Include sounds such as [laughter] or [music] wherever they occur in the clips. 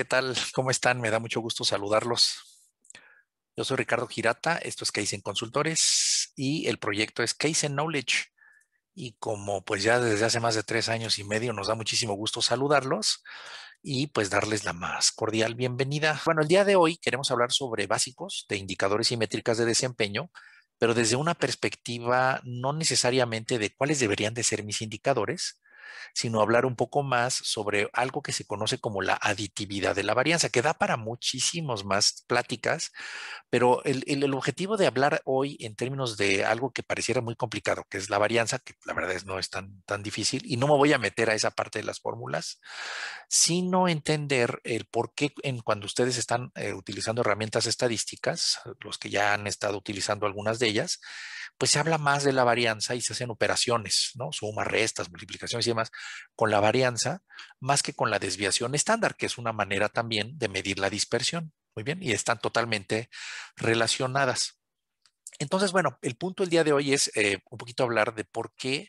¿qué tal? ¿Cómo están? Me da mucho gusto saludarlos. Yo soy Ricardo Girata, esto es en Consultores y el proyecto es Case in Knowledge. Y como pues ya desde hace más de tres años y medio nos da muchísimo gusto saludarlos y pues darles la más cordial bienvenida. Bueno, el día de hoy queremos hablar sobre básicos de indicadores y métricas de desempeño, pero desde una perspectiva no necesariamente de cuáles deberían de ser mis indicadores, sino hablar un poco más sobre algo que se conoce como la aditividad de la varianza, que da para muchísimos más pláticas, pero el, el, objetivo de hablar hoy en términos de algo que pareciera muy complicado, que es la varianza, que la verdad es no es tan, tan difícil, y no me voy a meter a esa parte de las fórmulas, sino entender el por qué en, cuando ustedes están eh, utilizando herramientas estadísticas, los que ya han estado utilizando algunas de ellas, pues se habla más de la varianza y se hacen operaciones, ¿no? Sumas, restas, multiplicaciones y demás con la varianza más que con la desviación estándar, que es una manera también de medir la dispersión. Muy bien, y están totalmente relacionadas. Entonces, bueno, el punto del día de hoy es eh, un poquito hablar de por qué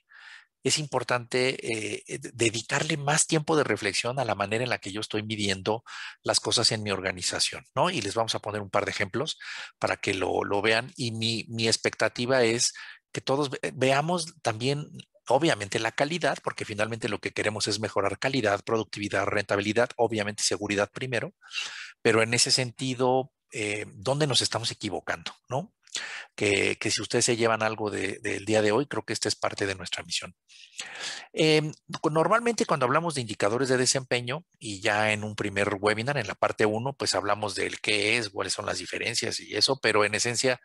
es importante eh, dedicarle más tiempo de reflexión a la manera en la que yo estoy midiendo las cosas en mi organización, ¿no? Y les vamos a poner un par de ejemplos para que lo, vean. Y mi, mi expectativa es que todos veamos también obviamente la calidad, porque finalmente lo que queremos es mejorar calidad, productividad, rentabilidad, obviamente seguridad primero, pero en ese sentido, eh, ¿dónde nos estamos equivocando? ¿no? Que, si ustedes se llevan algo del día de hoy, creo que esta es parte de nuestra misión. Em, normalmente cuando hablamos de indicadores de desempeño y ya en un primer webinar, en la parte 1, pues hablamos del qué es, cuáles son las diferencias y eso, pero en esencia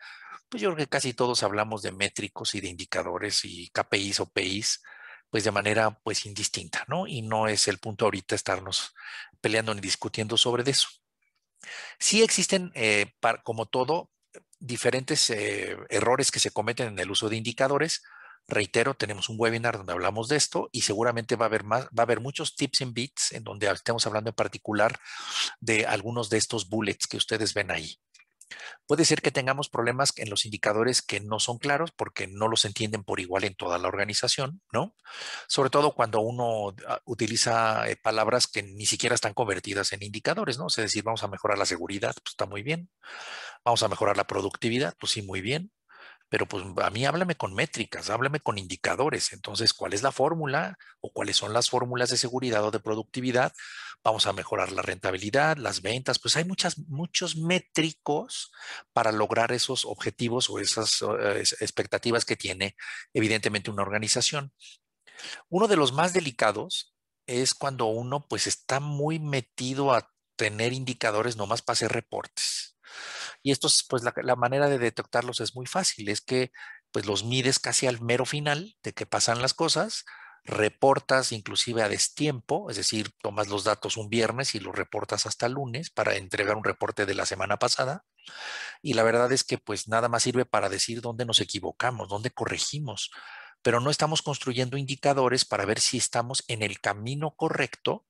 pues yo creo que casi todos hablamos de métricos y de indicadores y KPIs o PIs, pues de manera pues indistinta, ¿no? Y no es el punto ahorita estarnos peleando ni discutiendo sobre eso. Sí existen, eh, como todo, diferentes eh, errores que se cometen en el uso de indicadores. Reitero, tenemos un webinar donde hablamos de esto y seguramente va a haber más, va a haber muchos tips and bits en donde estemos hablando en particular de algunos de estos bullets que ustedes ven ahí. Puede ser que tengamos problemas en los indicadores que no son claros porque no los entienden por igual en toda la organización, ¿no? Sobre todo cuando uno ah, utiliza eh, palabras que ni siquiera están convertidas en indicadores, ¿no? Es decir, vamos a mejorar la seguridad, pues está muy bien. Vamos a mejorar la productividad, pues sí, muy bien. Pero pues a mí háblame con métricas, háblame con indicadores. Entonces, ¿cuál es la fórmula o cuáles son las fórmulas de seguridad o de productividad vamos a mejorar la rentabilidad, las ventas, pues hay muchas, muchos métricos para lograr esos objetivos o esas eh, expectativas que tiene evidentemente una organización. Uno de los más delicados es cuando uno pues está muy metido a tener indicadores nomás para hacer reportes. Y esto pues la, la manera de detectarlos es muy fácil, es que pues los mides casi al mero final de que pasan las cosas, reportas inclusive a destiempo, es decir, tomas los datos un viernes y los reportas hasta lunes para entregar un reporte de la semana pasada. Y la verdad es que pues nada más sirve para decir dónde nos equivocamos, dónde corregimos, pero no estamos construyendo indicadores para ver si estamos en el camino correcto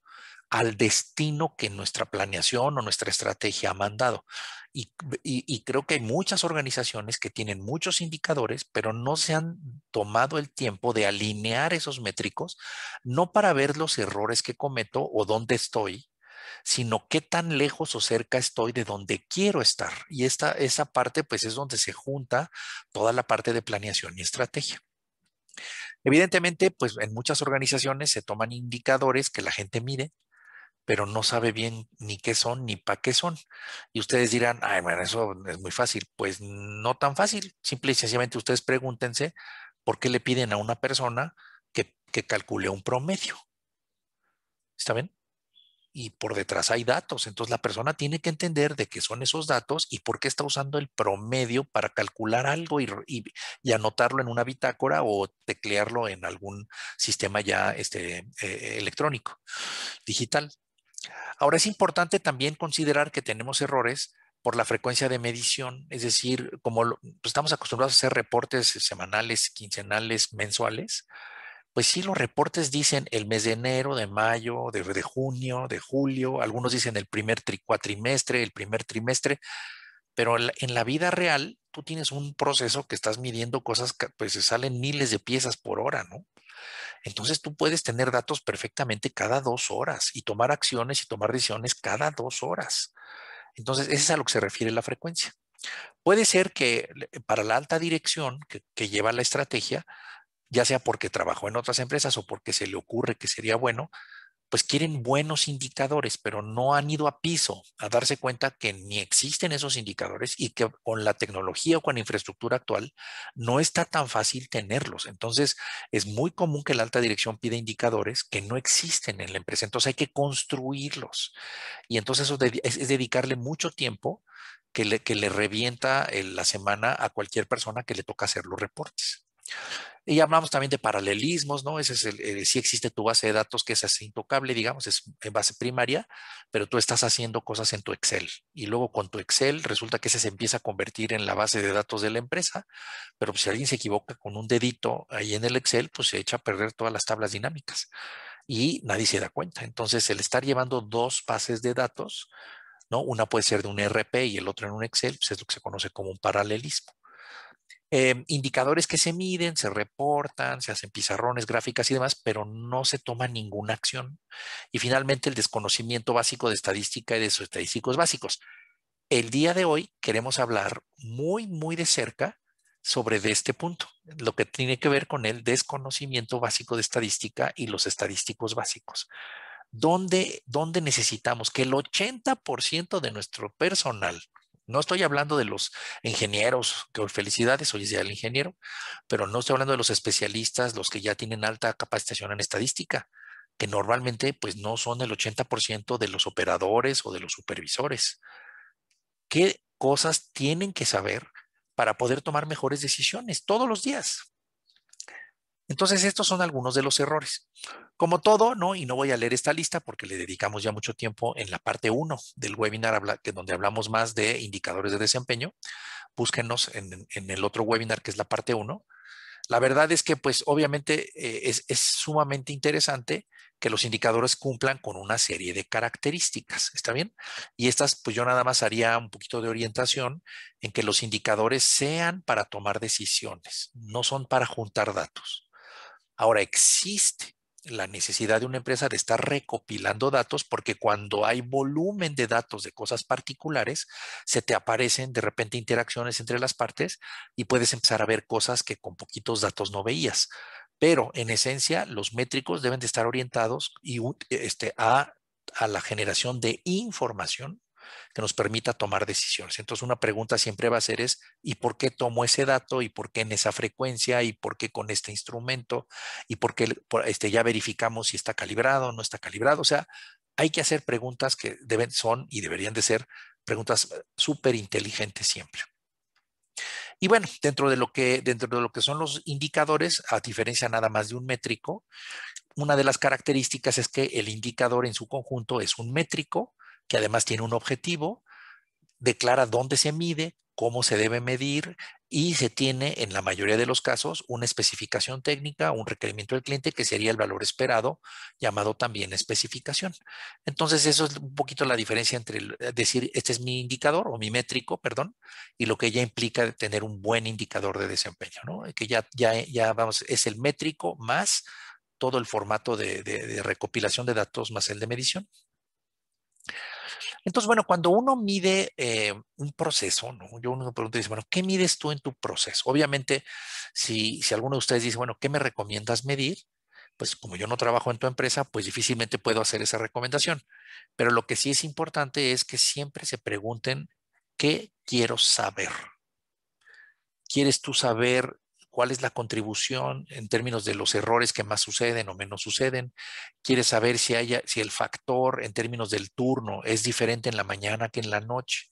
al destino que nuestra planeación o nuestra estrategia ha mandado. Y, creo que hay muchas organizaciones que tienen muchos indicadores, pero no se han tomado el tiempo de alinear esos métricos, no para ver los errores que cometo o dónde estoy, sino qué tan lejos o cerca estoy de donde quiero estar. Y esta, esa parte pues es donde se junta toda la parte de planeación y estrategia. Evidentemente, pues en muchas organizaciones se toman indicadores que la gente mide, pero no sabe bien ni qué son ni para qué son. Y ustedes dirán, ay, bueno, eso es muy fácil. Pues no tan fácil. Simple y sencillamente ustedes pregúntense por qué le piden a una persona que, calcule un promedio. ¿Está bien? y por detrás hay datos. Entonces la persona tiene que entender de qué son esos datos y por qué está usando el promedio para calcular algo y, anotarlo en una bitácora o teclearlo en algún sistema ya este, eh, electrónico, digital. Ahora es importante también considerar que tenemos errores por la frecuencia de medición, es decir, como pues, estamos acostumbrados a hacer reportes semanales, quincenales, mensuales, pues sí, los reportes dicen el mes de enero, de mayo, de, junio, de julio, algunos dicen el primer cuatrimestre, el primer trimestre, pero en la vida real tú tienes un proceso que estás midiendo cosas, pues se salen miles de piezas por hora, ¿no? Entonces tú puedes tener datos perfectamente cada dos horas y tomar acciones y tomar decisiones cada dos horas. Entonces, eso es a lo que se refiere la frecuencia. Puede ser que para la alta dirección que, que lleva la estrategia, ya sea porque trabajó en otras empresas o porque se le ocurre que sería bueno, pues quieren buenos indicadores, pero no han ido a piso a darse cuenta que ni existen esos indicadores y que con la tecnología o con la infraestructura actual no está tan fácil tenerlos. Entonces, es muy común que la alta dirección pida indicadores que no existen en la empresa. Entonces, hay que construirlos. Y entonces eso es dedicarle mucho tiempo que le, que le revienta eh, la semana a cualquier persona que le toca hacer los reportes. Y hablamos también de paralelismos, ¿no? Ese es eh, existe tu base de datos que es intocable, digamos, es en base primaria, pero tú estás haciendo cosas en tu Excel. Y luego con tu Excel resulta que ese se empieza a convertir en la base de datos de la empresa, pero si alguien se equivoca con un dedito ahí en el Excel, pues se echa a perder todas las tablas dinámicas y nadie se da cuenta. Entonces, el estar llevando dos bases de datos, ¿no? Una puede ser de un e RP y el otro en un Excel, pues es lo que se conoce como un paralelismo. Em, indicadores que se miden, se reportan, se hacen pizarrones, gráficas y demás, pero no se toma ninguna acción. Y finalmente el desconocimiento básico de estadística y de sus estadísticos básicos. El día de hoy queremos hablar muy, muy de cerca sobre este punto, lo que tiene que ver con el desconocimiento básico de estadística y los estadísticos básicos. ¿Dónde, dónde necesitamos que el 80% de nuestro personal no estoy hablando de los ingenieros, que felicidades, hoy es día ingeniero, pero no estoy hablando de los especialistas, los que ya tienen alta capacitación en estadística, que normalmente pues no son el 80% de los operadores o de los supervisores. ¿Qué cosas tienen que saber para poder tomar mejores decisiones todos los días? Entonces, estos son algunos de los errores. Como todo, ¿no? Y no voy a leer esta lista porque le dedicamos ya mucho tiempo en la parte 1 del webinar, donde hablamos más de indicadores de desempeño. Búsquenos en, el otro webinar que es la parte 1. La verdad es que, pues, obviamente eh, es, sumamente interesante que los indicadores cumplan con una serie de características, ¿está bien? Y estas, pues yo nada más haría un poquito de orientación en que los indicadores sean para tomar decisiones, no son para juntar datos. Ahora existe la necesidad de una empresa de estar recopilando datos porque cuando hay volumen de datos de cosas particulares, se te aparecen de repente interacciones entre las partes y puedes empezar a ver cosas que con poquitos datos no veías. Pero en esencia, los métricos deben de estar orientados y, este, a la generación de información que nos permita tomar decisiones. Entonces, una pregunta siempre va a ser es, ¿y por qué tomo ese dato? ¿Y por qué en esa frecuencia? ¿Y por qué con este instrumento? ¿Y por qué este, ya verificamos si está calibrado o no está calibrado? O sea, hay que hacer preguntas que deben, son y deberían de ser preguntas súper inteligentes siempre. Y bueno, dentro dentro de lo que son los indicadores, a diferencia nada más de un métrico, una de las características es que el indicador en su conjunto es un métrico que además tiene un objetivo, declara dónde se mide, cómo se debe medir y se tiene en la mayoría de los casos una especificación técnica, un requerimiento del cliente que sería el valor esperado, llamado también especificación. Entonces, eso es un poquito la diferencia entre eh, decir este es mi indicador o mi métrico, perdón, y lo que ya implica tener un buen indicador de desempeño, ¿no? Que ya, ya, vamos, es el métrico más todo el formato de recopilación de datos más el de medición. Entonces, bueno, cuando uno mide eh, un proceso, yo uno pregunta y dice, bueno, ¿qué mides tú en tu proceso? Obviamente, si, si alguno de ustedes dice, bueno, ¿qué me recomiendas medir? Pues como yo no trabajo en tu empresa, pues difícilmente puedo hacer esa recomendación. Pero lo que sí es importante es que siempre se pregunten, ¿qué quiero saber? ¿Quieres tú saber cuál es la contribución en términos de los errores que más suceden o menos suceden. Quieres saber si, haya, si el factor en términos del turno es diferente en la mañana que en la noche.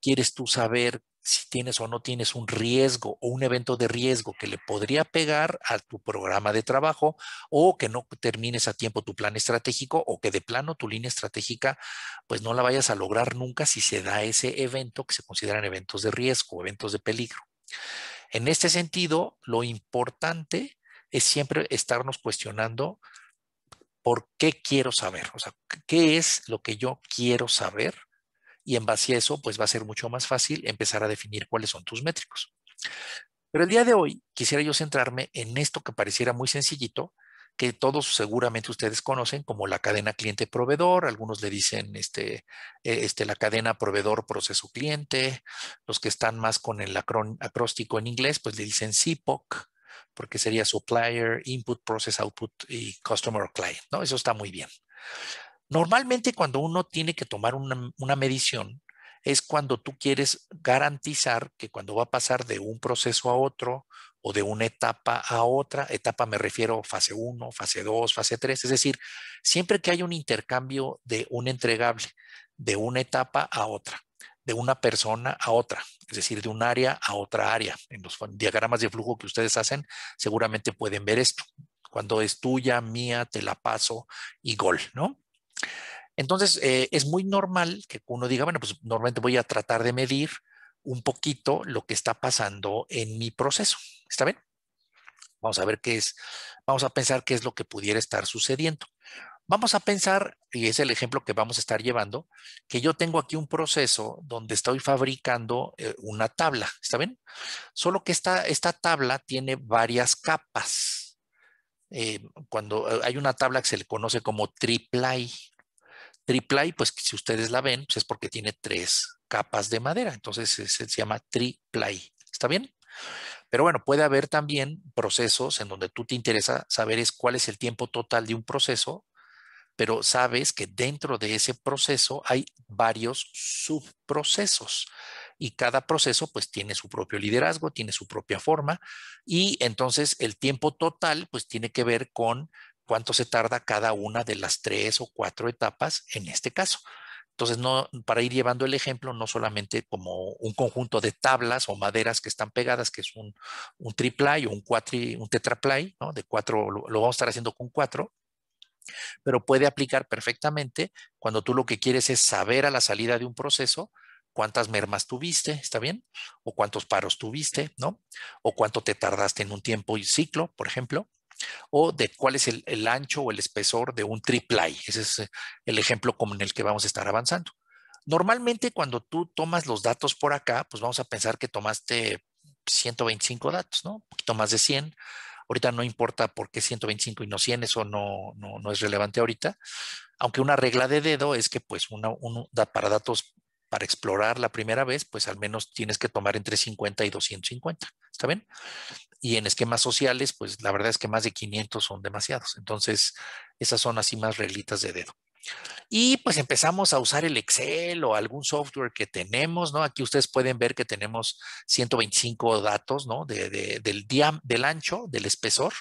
Quieres tú saber si tienes o no tienes un riesgo o un evento de riesgo que le podría pegar a tu programa de trabajo o que no termines a tiempo tu plan estratégico o que de plano tu línea estratégica pues no la vayas a lograr nunca si se da ese evento que se consideran eventos de riesgo, eventos de peligro. En este sentido, lo importante es siempre estarnos cuestionando por qué quiero saber, o sea, qué es lo que yo quiero saber y en base a eso, pues va a ser mucho más fácil empezar a definir cuáles son tus métricos. Pero el día de hoy quisiera yo centrarme en esto que pareciera muy sencillito, que todos seguramente ustedes conocen como la cadena cliente-proveedor, algunos le dicen este, eh, este, la cadena proveedor-proceso-cliente, los que están más con el acróstico en inglés, pues le dicen CPOC, porque sería supplier, input, process, output y customer client, Eso está muy bien. Normalmente cuando uno tiene que tomar una medición, es cuando tú quieres garantizar que cuando va a pasar de un proceso a otro, o de una etapa a otra. Etapa me refiero fase 1, fase 2, fase 3. Es decir, siempre que hay un intercambio de un entregable de una etapa a otra, de una persona a otra, es decir, de un área a otra área. En los diagramas de flujo que ustedes hacen, seguramente pueden ver esto. Cuando es tuya, mía, te la paso y gol, ¿no? Entonces, eh, es muy normal que uno diga, bueno, pues normalmente voy a tratar de medir un poquito lo que está pasando en mi proceso. ¿Está bien? Vamos a ver qué es, vamos a pensar qué es lo que pudiera estar sucediendo. Vamos a pensar, y es el ejemplo que vamos a estar llevando, que yo tengo aquí un proceso donde estoy fabricando eh, una tabla, ¿está bien? Solo que esta, esta tabla tiene varias capas. Eh, cuando eh, hay una tabla que se le conoce como triple Triply, pues si ustedes la ven, pues es porque tiene tres capas de madera, entonces se, llama triple ¿Está bien? Pero bueno, puede haber también procesos en donde tú te interesa saber es cuál es el tiempo total de un proceso, pero sabes que dentro de ese proceso hay varios subprocesos y cada proceso pues tiene su propio liderazgo, tiene su propia forma y entonces el tiempo total pues tiene que ver con cuánto se tarda cada una de las tres o cuatro etapas en este caso. Entonces, no, para ir llevando el ejemplo, no solamente como un conjunto de tablas o maderas que están pegadas, que es un, un triplay o un, un tetraplay, ¿no? de cuatro, lo, lo vamos a estar haciendo con cuatro, pero puede aplicar perfectamente cuando tú lo que quieres es saber a la salida de un proceso, cuántas mermas tuviste, ¿está bien? O cuántos paros tuviste, ¿no? O cuánto te tardaste en un tiempo y ciclo, por ejemplo o de cuál es el, ancho o el espesor de un I. Ese es eh, el ejemplo con el que vamos a estar avanzando. Normalmente cuando tú tomas los datos por acá, pues vamos a pensar que tomaste 125 datos, ¿no? Un poquito más de 100. Ahorita no importa por qué 125 y no 100, eso no, no, no es relevante ahorita. Aunque una regla de dedo es que pues una, para datos para explorar la primera vez, pues al menos tienes que tomar entre 50 y 250, ¿está bien? Y en esquemas sociales, pues la verdad es que más de 500 son demasiados. Entonces, esas son así más reglitas de dedo. Y pues empezamos a usar el Excel o algún software que tenemos, ¿no? Aquí ustedes pueden ver que tenemos 125 datos, ¿no? De, del, del ancho, del espesor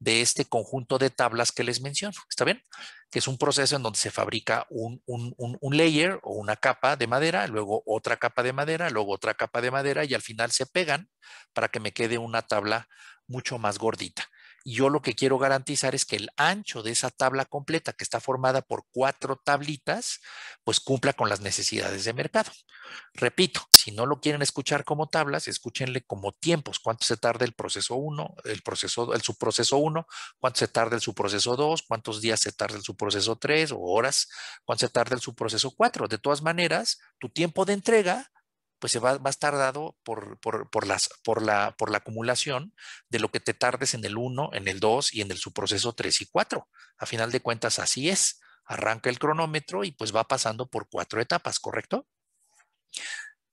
de este conjunto de tablas que les menciono, ¿está bien? Que es un proceso en donde se fabrica un, un, un layer o una capa de madera, luego otra capa de madera, luego otra capa de madera y al final se pegan para que me quede una tabla mucho más gordita yo lo que quiero garantizar es que el ancho de esa tabla completa, que está formada por cuatro tablitas, pues cumpla con las necesidades de mercado. Repito, si no lo quieren escuchar como tablas, escúchenle como tiempos, cuánto se tarda el proceso 1, el proceso, el subproceso 1, cuánto se tarda el subproceso 2, cuántos días se tarda el subproceso 3 o horas, cuánto se tarda el subproceso 4. De todas maneras, tu tiempo de entrega pues se va, va a estar dado por, por, por, las, por, la, por la acumulación de lo que te tardes en el 1, en el 2 y en el subproceso 3 y 4. A final de cuentas, así es. Arranca el cronómetro y pues va pasando por cuatro etapas, ¿correcto?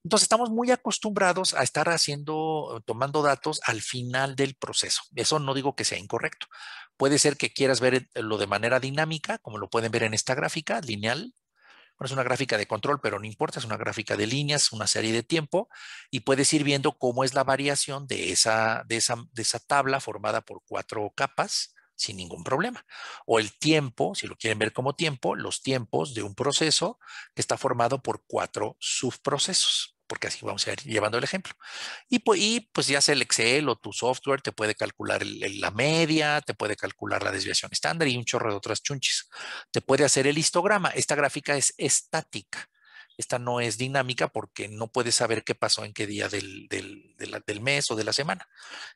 Entonces estamos muy acostumbrados a estar haciendo, tomando datos al final del proceso. Eso no digo que sea incorrecto. Puede ser que quieras verlo eh, de manera dinámica, como lo pueden ver en esta gráfica, lineal, es una gráfica de control, pero no importa, es una gráfica de líneas, una serie de tiempo, y puedes ir viendo cómo es la variación de esa, de esa, de esa tabla formada por cuatro capas sin ningún problema. O el tiempo, si lo quieren ver como tiempo, los tiempos de un proceso que está formado por cuatro subprocesos porque así vamos a ir llevando el ejemplo. Y, pues ya sea el Excel o tu software te puede calcular la media, te puede calcular la desviación estándar y un chorro de otras chunches. Te puede hacer el histograma. Esta gráfica es estática esta no es dinámica porque no puedes saber qué pasó en qué día del, mes o de la semana.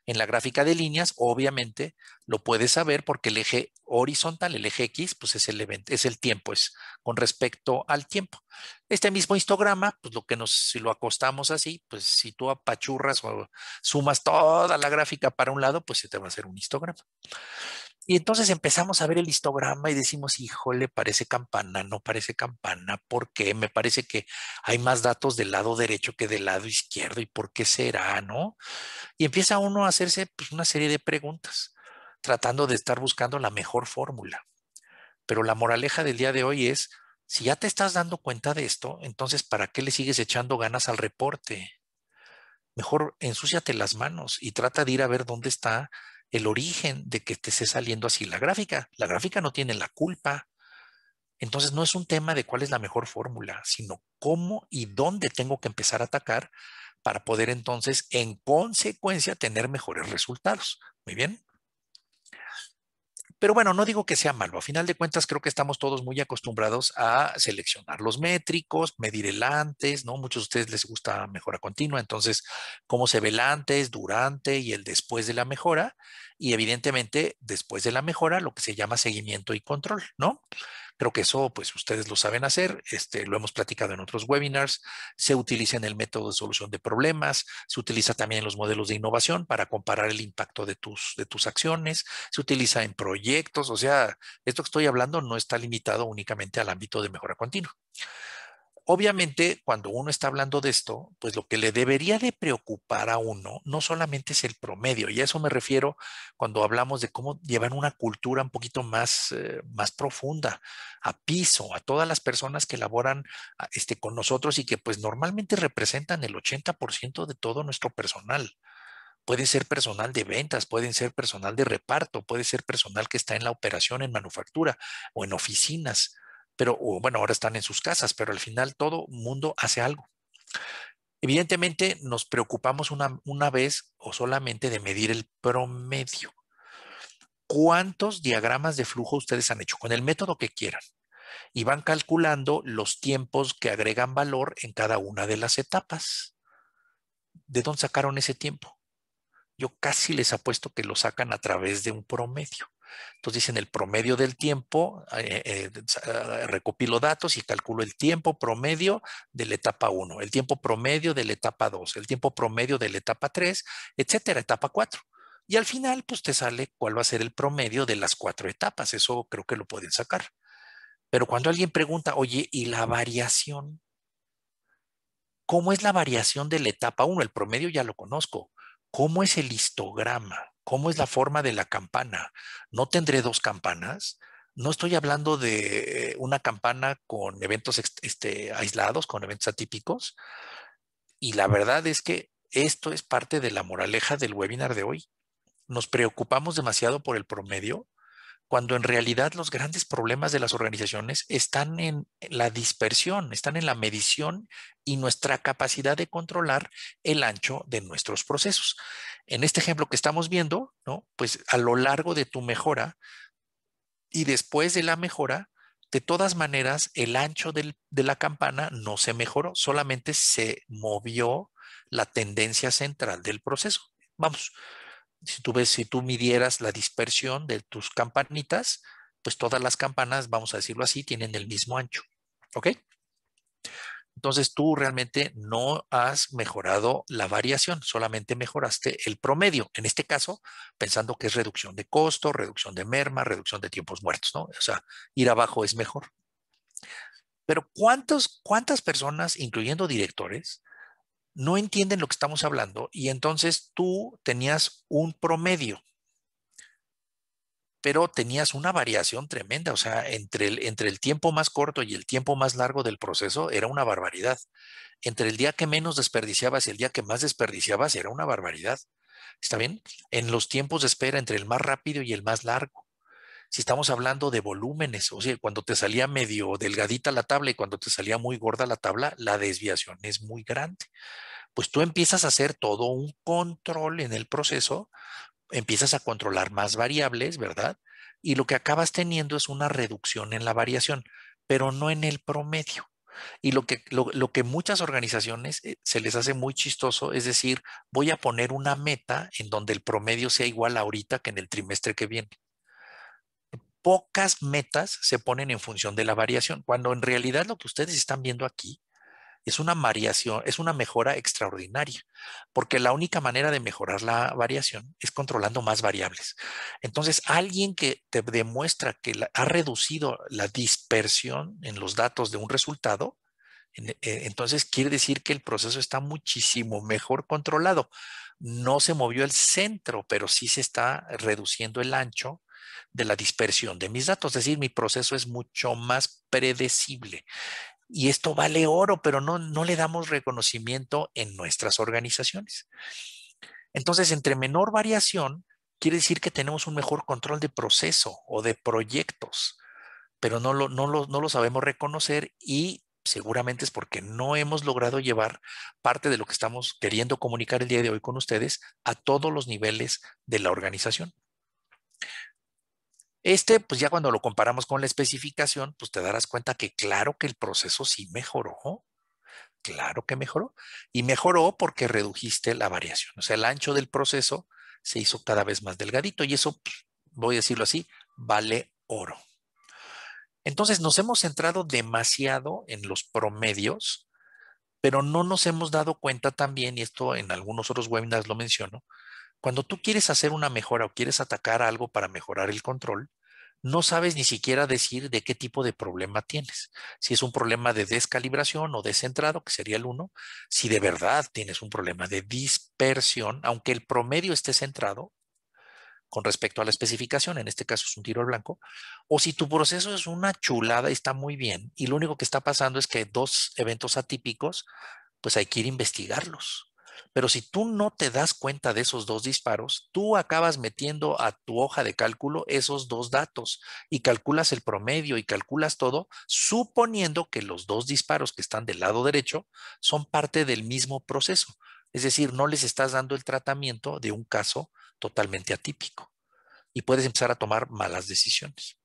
En la gráfica de líneas, obviamente, lo puedes saber porque el eje horizontal, el eje X, pues es el es el tiempo, es con respecto al tiempo. Este mismo histograma, pues lo que nos, si lo acostamos así, pues si tú apachurras o sumas toda la gráfica para un lado, pues se te va a hacer un histograma. Y entonces empezamos a ver el histograma y decimos, híjole, parece campana, no parece campana, ¿por qué? Me parece que hay más datos del lado derecho que del lado izquierdo, ¿y por qué será, no? Y empieza uno a hacerse pues, una serie de preguntas, tratando de estar buscando la mejor fórmula. Pero la moraleja del día de hoy es, si ya te estás dando cuenta de esto, entonces ¿para qué le sigues echando ganas al reporte? Mejor ensúciate las manos y trata de ir a ver dónde está el origen de que te esté saliendo así la gráfica. La gráfica no tiene la culpa. Entonces no es un tema de cuál es la mejor fórmula, sino cómo y dónde tengo que empezar a atacar para poder entonces en consecuencia tener mejores resultados. Muy bien. Pero bueno, no digo que sea malo. A final de cuentas, creo que estamos todos muy acostumbrados a seleccionar los métricos, medir el antes, ¿no? Muchos de ustedes les gusta mejora continua. Entonces, cómo se ve el antes, durante y el después de la mejora. Y evidentemente, después de la mejora, lo que se llama seguimiento y control, ¿no? Creo que eso, pues ustedes lo saben hacer, este, lo hemos platicado en otros webinars, se utiliza en el método de solución de problemas, se utiliza también en los modelos de innovación para comparar el impacto de tus, de tus acciones, se utiliza en proyectos, o sea, esto que estoy hablando no está limitado únicamente al ámbito de mejora continua. Obviamente, cuando uno está hablando de esto, pues lo que le debería de preocupar a uno no solamente es el promedio, y a eso me refiero cuando hablamos de cómo llevan una cultura un poquito más, eh, más profunda, a piso, a todas las personas que laboran ah, este, con nosotros y que pues normalmente representan el 80% de todo nuestro personal. Puede ser personal de ventas, pueden ser personal de reparto, puede ser personal que está en la operación, en manufactura o en oficinas pero bueno, ahora están en sus casas, pero al final todo mundo hace algo. Evidentemente nos preocupamos una, una vez o solamente de medir el promedio. ¿Cuántos diagramas de flujo ustedes han hecho? Con el método que quieran. Y van calculando los tiempos que agregan valor en cada una de las etapas. ¿De dónde sacaron ese tiempo? Yo casi les apuesto que lo sacan a través de un promedio. Entonces dicen el promedio del tiempo, eh, eh, ah, recopilo datos y calculo el tiempo promedio de la etapa 1, el tiempo promedio de la etapa 2, el tiempo promedio de la etapa 3, etcétera, etapa 4. Y al final, pues te sale cuál va a ser el promedio de las cuatro etapas. Eso creo que lo pueden sacar. Pero cuando alguien pregunta, oye, ¿y la variación? ¿Cómo es la variación de la etapa 1? El promedio ya lo conozco. ¿Cómo es el histograma? ¿Cómo es la forma de la campana? ¿No tendré dos campanas? No estoy hablando de una campana con eventos este, aislados, con eventos atípicos. Y la verdad es que esto es parte de la moraleja del webinar de hoy. Nos preocupamos demasiado por el promedio cuando en realidad los grandes problemas de las organizaciones están en la dispersión, están en la medición y nuestra capacidad de controlar el ancho de nuestros procesos. En este ejemplo que estamos viendo, ¿no? Pues a lo largo de tu mejora y después de la mejora, de todas maneras, el ancho de la campana no se mejoró, solamente se movió la tendencia central del proceso. Vamos, si tú ves, si tú midieras la dispersión de tus campanitas, pues todas las campanas, vamos a decirlo así, tienen el mismo ancho. ¿Ok? entonces tú realmente no has mejorado la variación, solamente mejoraste el promedio. En este caso, pensando que es reducción de costo, reducción de merma, reducción de tiempos muertos, ¿no? O sea, ir abajo es mejor. Pero ¿cuántas personas, incluyendo directores, no entienden lo que estamos hablando? Y entonces tú tenías un promedio pero tenías una variación tremenda, o sea, entre el, entre el tiempo más corto y el tiempo más largo del proceso era una barbaridad. Entre el día que menos desperdiciabas y el día que más desperdiciabas era una barbaridad. ¿Está bien? En los tiempos de espera entre el más rápido y el más largo. Si estamos hablando de volúmenes, o sea, cuando te salía medio delgadita la tabla y cuando te salía muy gorda la tabla, la desviación es muy grande. Pues tú empiezas a hacer todo un control en el proceso empiezas a controlar más variables, ¿verdad? Y lo que acabas teniendo es una reducción en la variación, pero no en el promedio. Y lo que, lo, que muchas organizaciones eh, se les hace muy chistoso es decir, voy a poner una meta en donde el promedio sea igual ahorita que en el trimestre que viene. Pocas metas se ponen en función de la variación, cuando en realidad lo que ustedes están viendo aquí es una variación, es una mejora extraordinaria, porque la única manera de mejorar la variación es controlando más variables. Entonces, alguien que te demuestra que ha reducido la dispersión en los datos de un resultado, e, e, entonces quiere decir que el proceso está muchísimo mejor controlado. No se movió el centro, pero sí se está reduciendo el ancho de la dispersión de mis datos. Es decir, mi proceso es mucho más predecible y esto vale oro, pero no, no le damos reconocimiento en nuestras organizaciones. Entonces, entre menor variación, quiere decir que tenemos un mejor control de proceso o de proyectos, pero no lo, no lo, no lo sabemos reconocer y seguramente es porque no hemos logrado llevar parte de lo que estamos queriendo comunicar el día de hoy con ustedes a todos los niveles de la organización. Este, pues ya cuando lo comparamos con la especificación, pues te darás cuenta que claro que el proceso sí mejoró. Claro que mejoró. Y mejoró porque redujiste la variación. O sea, el ancho del proceso se hizo cada vez más delgadito y eso, pues, voy a decirlo así, vale oro. Entonces nos hemos centrado demasiado en los promedios, pero no nos hemos dado cuenta también, y esto en algunos otros webinars lo menciono, cuando tú quieres hacer una mejora o quieres atacar algo para mejorar el control, no sabes ni siquiera decir de qué tipo de problema tienes. Si es un problema de descalibración o descentrado, que sería el 1, si de verdad tienes un problema de dispersión, aunque el promedio esté centrado con respecto a la especificación, en este caso es un tiro al blanco, o si tu proceso es una chulada y está muy bien, y lo único que está pasando es que dos eventos atípicos, pues hay que ir a investigarlos. Pero si tú no te das cuenta de esos dos disparos, tú acabas metiendo a tu hoja de cálculo esos dos datos y calculas el promedio y calculas todo, suponiendo que los dos disparos que están del lado derecho son parte del mismo proceso. Es decir, no les estás dando el tratamiento de un caso totalmente atípico y puedes empezar a tomar malas decisiones.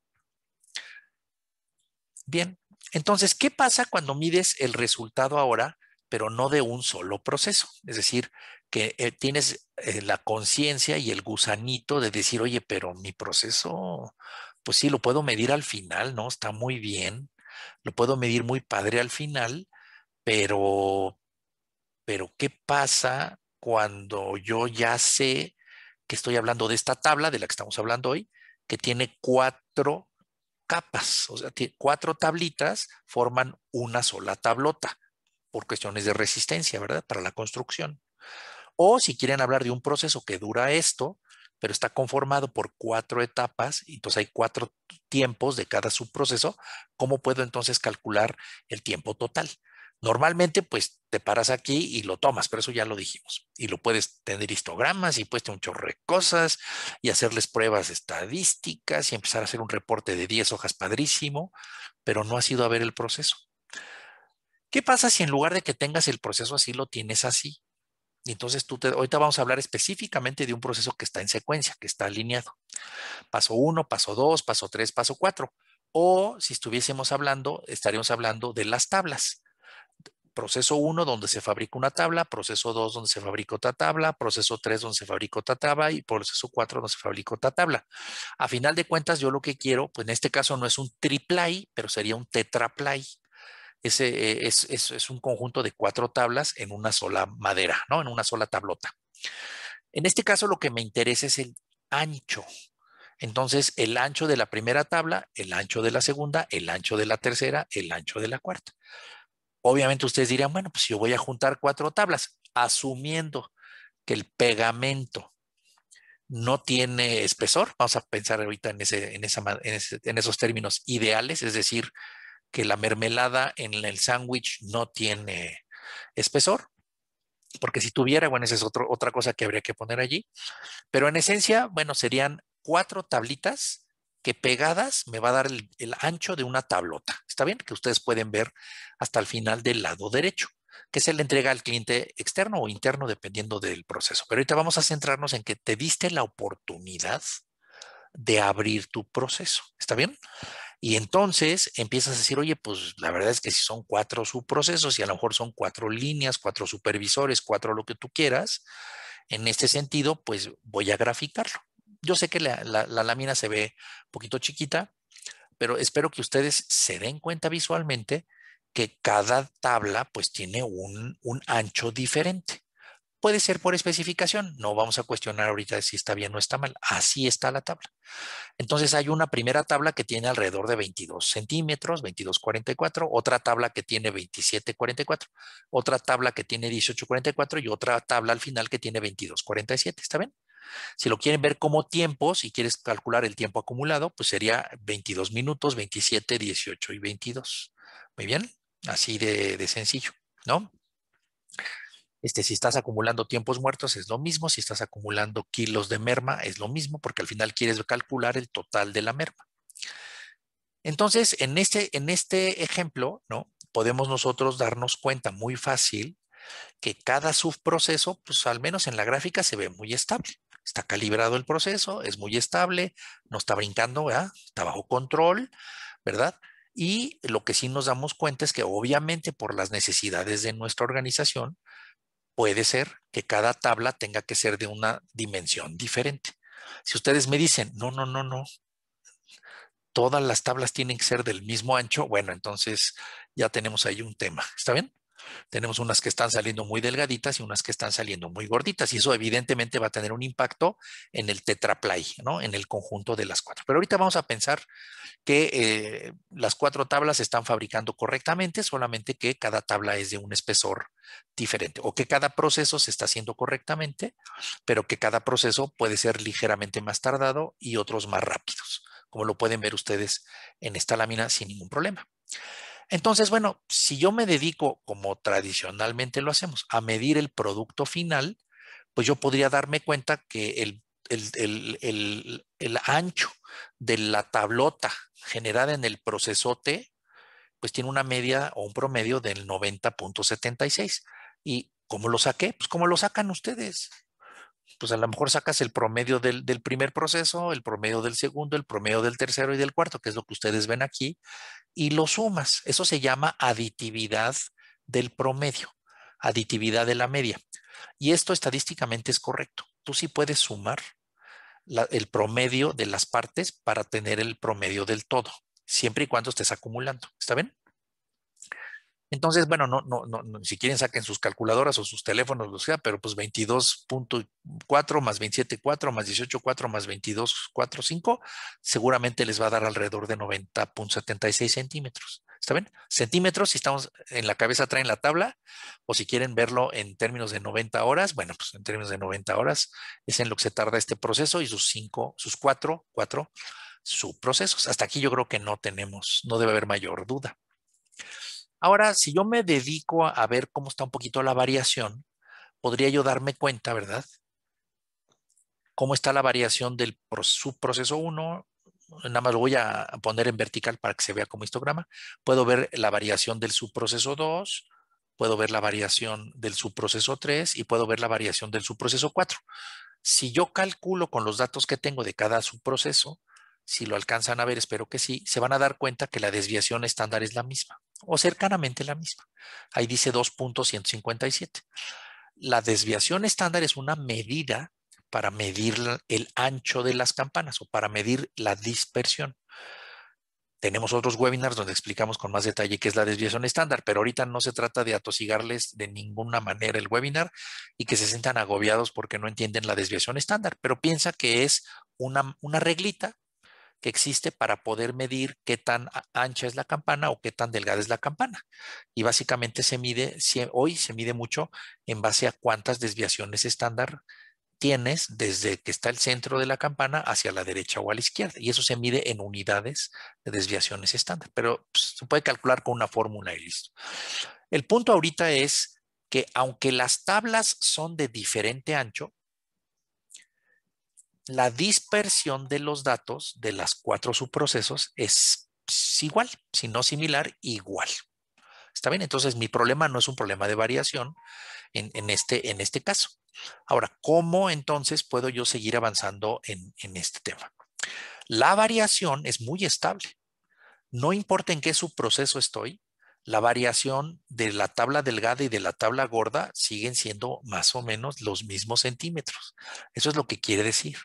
Bien, entonces, ¿qué pasa cuando mides el resultado ahora pero no de un solo proceso. Es decir, que eh, tienes eh, la conciencia y el gusanito de decir, oye, pero mi proceso, pues sí, lo puedo medir al final, ¿no? Está muy bien, lo puedo medir muy padre al final, pero, pero ¿qué pasa cuando yo ya sé que estoy hablando de esta tabla de la que estamos hablando hoy, que tiene cuatro capas, o sea, cuatro tablitas forman una sola tablota por cuestiones de resistencia, ¿verdad? Para la construcción. O si quieren hablar de un proceso que dura esto, pero está conformado por cuatro etapas y entonces hay cuatro tiempos de cada subproceso, ¿cómo puedo entonces calcular el tiempo total? Normalmente, pues te paras aquí y lo tomas, pero eso ya lo dijimos. Y lo puedes tener histogramas y puedes un chorro de cosas y hacerles pruebas estadísticas y empezar a hacer un reporte de 10 hojas padrísimo, pero no ha sido a ver el proceso. ¿Qué pasa si en lugar de que tengas el proceso así, lo tienes así? Y entonces tú te, ahorita vamos a hablar específicamente de un proceso que está en secuencia, que está alineado. Paso 1, paso 2, paso 3, paso 4. O si estuviésemos hablando, estaríamos hablando de las tablas. Proceso 1 donde se fabrica una tabla, proceso 2 donde se fabrica otra tabla, proceso 3 donde se fabrica otra tabla y proceso 4 donde se fabrica otra tabla. A final de cuentas, yo lo que quiero, pues en este caso no es un triplay, pero sería un tetraplay ese, eh, es, un conjunto de cuatro tablas en una sola madera, ¿no? En una sola tablota. En este caso lo que me interesa es el ancho. Entonces, el ancho de la primera tabla, el ancho de la segunda, el ancho de la tercera, el ancho de la cuarta. Obviamente ustedes dirían, bueno, pues yo voy a juntar cuatro tablas, asumiendo que el pegamento no tiene espesor, vamos a pensar ahorita en, en, esos términos ideales, es decir, que la mermelada en el sándwich no tiene espesor, porque si tuviera, bueno, esa es otra cosa que habría que poner allí, pero en esencia, bueno, serían cuatro tablitas que pegadas me va a dar el, el ancho de una tablota, ¿está bien? Que ustedes pueden ver hasta el final del lado derecho que se le entrega al cliente externo o interno dependiendo del proceso. Pero ahorita vamos a centrarnos en que te diste la oportunidad de abrir tu proceso. ¿Está bien? Y entonces empiezas a decir, oye, pues la verdad es que si son cuatro subprocesos y a lo mejor son cuatro líneas, cuatro supervisores, cuatro lo que tú quieras, en este sentido, pues voy a graficarlo. Yo sé que la, lámina se ve un poquito chiquita, pero espero que ustedes se den cuenta visualmente que cada tabla pues tiene un, un ancho diferente. Puede ser por especificación, no vamos a cuestionar ahorita si está bien o está mal, así está la tabla. Entonces hay una primera tabla que tiene alrededor de 22 centímetros, 22,44, otra tabla que tiene 27,44, otra tabla que tiene 18,44 y otra tabla al final que tiene 22,47, ¿está bien? Si lo quieren ver como tiempo, si quieres calcular el tiempo acumulado, pues sería 22 minutos, 27, 18 y 22. Muy bien, así de, de sencillo, ¿no? Este, si estás acumulando tiempos muertos es lo mismo, si estás acumulando kilos de merma es lo mismo, porque al final quieres calcular el total de la merma. Entonces, en este, en este ejemplo, ¿no? podemos nosotros darnos cuenta muy fácil que cada subproceso, pues al menos en la gráfica, se ve muy estable. Está calibrado el proceso, es muy estable, no está brincando, está bajo control, ¿verdad? Y lo que sí nos damos cuenta es que obviamente por las necesidades de nuestra organización, puede ser que cada tabla tenga que ser de una dimensión diferente. Si ustedes me dicen, no, no, no, no, todas las tablas tienen que ser del mismo ancho, bueno, entonces ya tenemos ahí un tema. ¿Está bien? Tenemos unas que están saliendo muy delgaditas y unas que están saliendo muy gorditas y eso evidentemente va a tener un impacto en el tetraplay, En el conjunto de las cuatro. Pero ahorita vamos a pensar que eh, las cuatro tablas se están fabricando correctamente, solamente que cada tabla es de un espesor diferente o que cada proceso se está haciendo correctamente, pero que cada proceso puede ser ligeramente más tardado y otros más rápidos, como lo pueden ver ustedes en esta lámina sin ningún problema. Entonces, bueno, si yo me dedico, como tradicionalmente lo hacemos, a medir el producto final, pues yo podría darme cuenta que el, ancho de la tablota generada en el procesote, pues tiene una media o un promedio del 90.76. ¿Y cómo lo saqué? Pues como lo sacan ustedes pues a lo mejor sacas el promedio del, primer proceso, el promedio del segundo, el promedio del tercero y del cuarto, que es lo que ustedes ven aquí, y lo sumas. Eso se llama aditividad del promedio, aditividad de la media. Y esto estadísticamente es correcto. Tú sí puedes sumar el promedio de las partes para tener el promedio del todo, siempre y cuando estés acumulando. ¿Está bien? Entonces, bueno, no, no, no, si quieren saquen sus calculadoras o sus teléfonos, lo sea, pero pues 22.4 más 27.4 más 18.4 más 22.45 seguramente les va a dar alrededor de 90.76 centímetros. ¿Está bien? Centímetros, si estamos en la cabeza traen la tabla, o si quieren verlo en términos de 90 horas, bueno, pues en términos de 90 horas es en lo que se tarda este proceso y sus cinco, sus cuatro, cuatro subprocesos. Hasta aquí yo creo que no tenemos, no debe haber mayor duda. Ahora, si yo me dedico a, ver cómo está un poquito la variación, podría yo darme cuenta, ¿verdad? Cómo está la variación del subproceso 1. Nada más lo voy a poner en vertical para que se vea como histograma. Puedo ver la variación del subproceso 2, puedo ver la variación del subproceso 3 y puedo ver la variación del subproceso 4. Si yo calculo con los datos que tengo de cada subproceso, si lo alcanzan a ver, espero que sí, se van a dar cuenta que la desviación estándar es la misma o cercanamente la misma. Ahí dice 2.157. La desviación estándar es una medida para medir el ancho de las campanas o para medir la dispersión. Tenemos otros webinars donde explicamos con más detalle qué es la desviación estándar, pero ahorita no se trata de atosigarles de ninguna manera el webinar y que se sientan agobiados porque no entienden la desviación estándar, pero piensa que es una, una reglita que existe para poder medir qué tan ancha es la campana o qué tan delgada es la campana. Y básicamente se mide, hoy se mide mucho en base a cuántas desviaciones estándar tienes desde que está el centro de la campana hacia la derecha o a la izquierda. Y eso se mide en unidades de desviaciones estándar, pero pues, se puede calcular con una fórmula y listo. El punto ahorita es que aunque las tablas son de diferente ancho, la dispersión de los datos de las cuatro subprocesos es pues, igual, si no similar, igual. ¿Está bien? Entonces mi problema no es un problema de variación en, este, este, caso. Ahora, ¿cómo entonces puedo yo seguir avanzando en este tema? La variación es muy estable. No importa en qué subproceso estoy, la variación de la tabla delgada y de la tabla gorda siguen siendo más o menos los mismos centímetros. Eso es lo que quiere decir.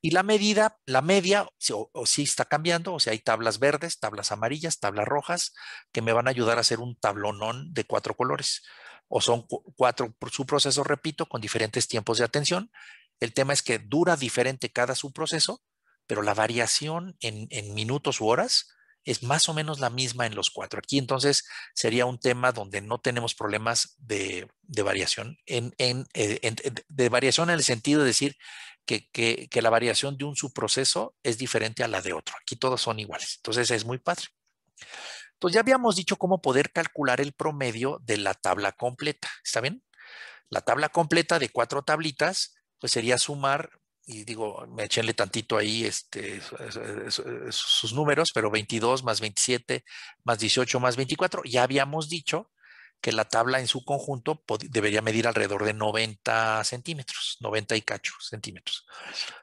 Y la medida, la media, o, sí está cambiando, o sea, hay tablas verdes, tablas amarillas, tablas rojas, que me van a ayudar a hacer un tablonón de cuatro colores. O son cuatro su proceso, repito, con diferentes tiempos de atención. El tema es que dura diferente cada subproceso, pero la variación en, minutos u horas es más o menos la misma en los cuatro. Aquí entonces sería un tema donde no tenemos problemas de, de variación, en, en, eh, de variación en el sentido de decir que, la variación de un subproceso es diferente a la de otro. Aquí todos son iguales. Entonces es muy padre. Entonces ya habíamos dicho cómo poder calcular el promedio de la tabla completa. ¿Está bien? La tabla completa de cuatro tablitas, pues sería sumar, y digo, me echenle tantito ahí este, eh, eh, eh, sus números, pero 22 más 27 más 18 más 24. Ya habíamos dicho que la tabla en su conjunto debería medir alrededor de 90 centímetros, 90 y cacho centímetros.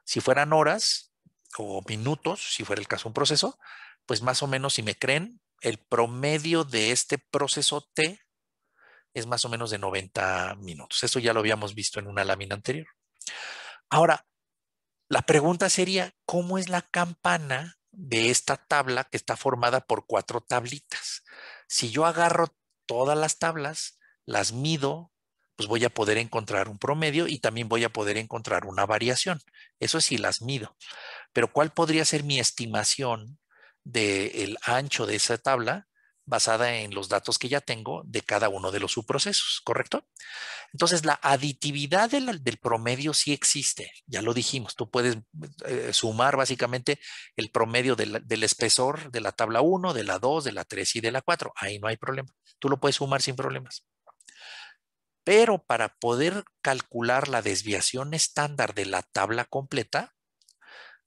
Si fueran horas o minutos, si fuera el caso un proceso, pues más o menos, si me creen, el promedio de este proceso T es más o menos de 90 minutos. Eso ya lo habíamos visto en una lámina anterior. Ahora, la pregunta sería, ¿cómo es la campana de esta tabla que está formada por cuatro tablitas? Si yo agarro todas las tablas, las mido, pues voy a poder encontrar un promedio y también voy a poder encontrar una variación. Eso sí las mido. Pero ¿cuál podría ser mi estimación del ancho de esa tabla? basada en los datos que ya tengo de cada uno de los subprocesos, ¿correcto? Entonces, la aditividad del, promedio sí existe, ya lo dijimos, tú puedes eh, sumar básicamente el promedio del, del, espesor de la tabla 1, de la 2, de la 3 y de la 4, ahí no hay problema, tú lo puedes sumar sin problemas. Pero para poder calcular la desviación estándar de la tabla completa,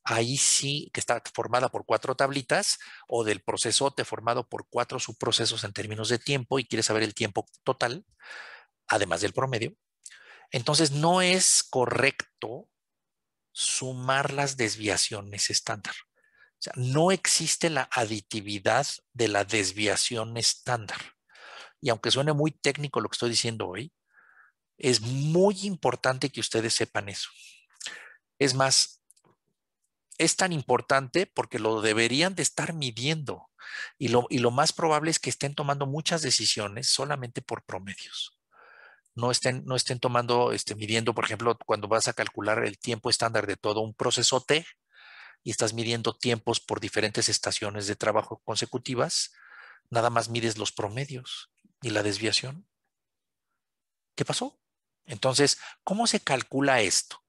ahí sí que está formada por cuatro tablitas o del procesote formado por cuatro subprocesos en términos de tiempo y quieres saber el tiempo total, además del promedio. Entonces no es correcto sumar las desviaciones estándar. O sea, no existe la aditividad de la desviación estándar. Y aunque suene muy técnico lo que estoy diciendo hoy, es muy importante que ustedes sepan eso. Es más, es tan importante porque lo deberían de estar midiendo y lo, y lo más probable es que estén tomando muchas decisiones solamente por promedios. No estén, no estén tomando, este, midiendo, por ejemplo, cuando vas a calcular el tiempo estándar de todo un proceso T y estás midiendo tiempos por diferentes estaciones de trabajo consecutivas, nada más mides los promedios y la desviación. ¿Qué pasó? Entonces, ¿cómo se calcula esto?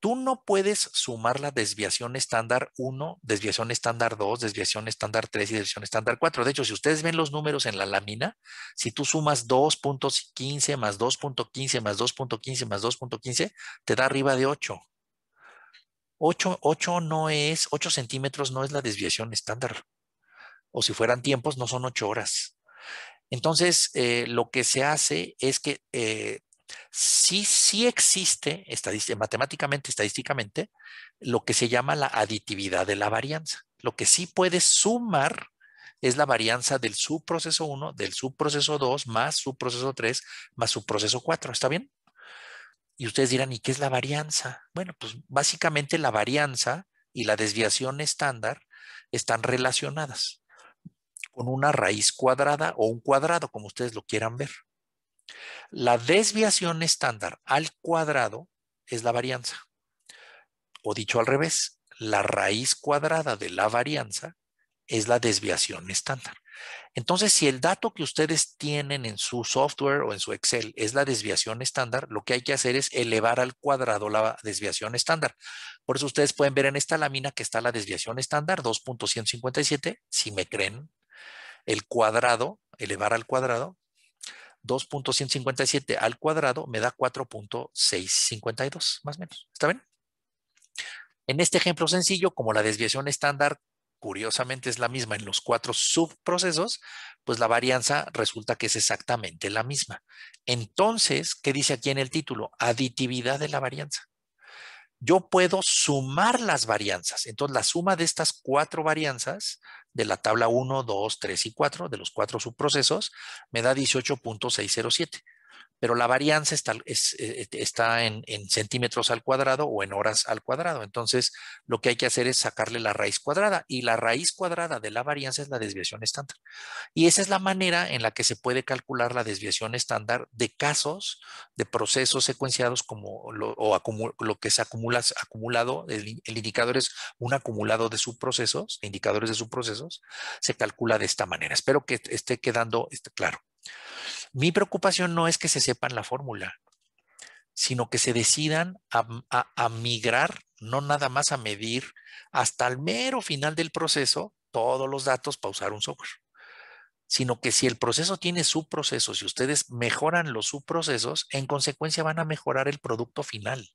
tú no puedes sumar la desviación estándar 1, desviación estándar 2, desviación estándar 3 y desviación estándar 4. De hecho, si ustedes ven los números en la lámina, si tú sumas 2.15 más 2.15 más 2.15 más 2.15, te da arriba de 8. 8. 8, no es, 8 centímetros no es la desviación estándar. O si fueran tiempos, no son 8 horas. Entonces, eh, lo que se hace es que eh, sí, sí existe matemáticamente, estadísticamente, lo que se llama la aditividad de la varianza. Lo que sí puede sumar es la varianza del subproceso 1, del subproceso 2, más subproceso 3, más subproceso 4. ¿Está bien? Y ustedes dirán, ¿y qué es la varianza? Bueno, pues básicamente la varianza y la desviación estándar están relacionadas con una raíz cuadrada o un cuadrado, como ustedes lo quieran ver. La desviación estándar al cuadrado es la varianza. O dicho al revés, la raíz cuadrada de la varianza es la desviación estándar. Entonces, si el dato que ustedes tienen en su software o en su Excel es la desviación estándar, lo que hay que hacer es elevar al cuadrado la desviación estándar. Por eso ustedes pueden ver en esta lámina que está la desviación estándar, 2.157, si me creen, el cuadrado, elevar al cuadrado, 2.157 al cuadrado me da 4.652, más o menos. ¿Está bien? En este ejemplo sencillo, como la desviación estándar curiosamente es la misma en los cuatro subprocesos, pues la varianza resulta que es exactamente la misma. Entonces, ¿qué dice aquí en el título? Aditividad de la varianza yo puedo sumar las varianzas. Entonces, la suma de estas cuatro varianzas de la tabla 1, 2, 3 y 4, de los cuatro subprocesos, me da 18.607 pero la varianza está, eh, eh, está en, centímetros al cuadrado o en horas al cuadrado. Entonces, lo que hay que hacer es sacarle la raíz cuadrada y la raíz cuadrada de la varianza es la desviación estándar. Y esa es la manera en la que se puede calcular la desviación estándar de casos de procesos secuenciados como lo, que se acumula, acumulado, el, indicador es un acumulado de subprocesos, indicadores de subprocesos, se calcula de esta manera. Espero que esté quedando este, claro. Mi preocupación no es que se sepan la fórmula, sino que se decidan a, migrar, no nada más a medir hasta el mero final del proceso todos los datos para usar un software, sino que si el proceso tiene subprocesos y si ustedes mejoran los subprocesos, en consecuencia van a mejorar el producto final.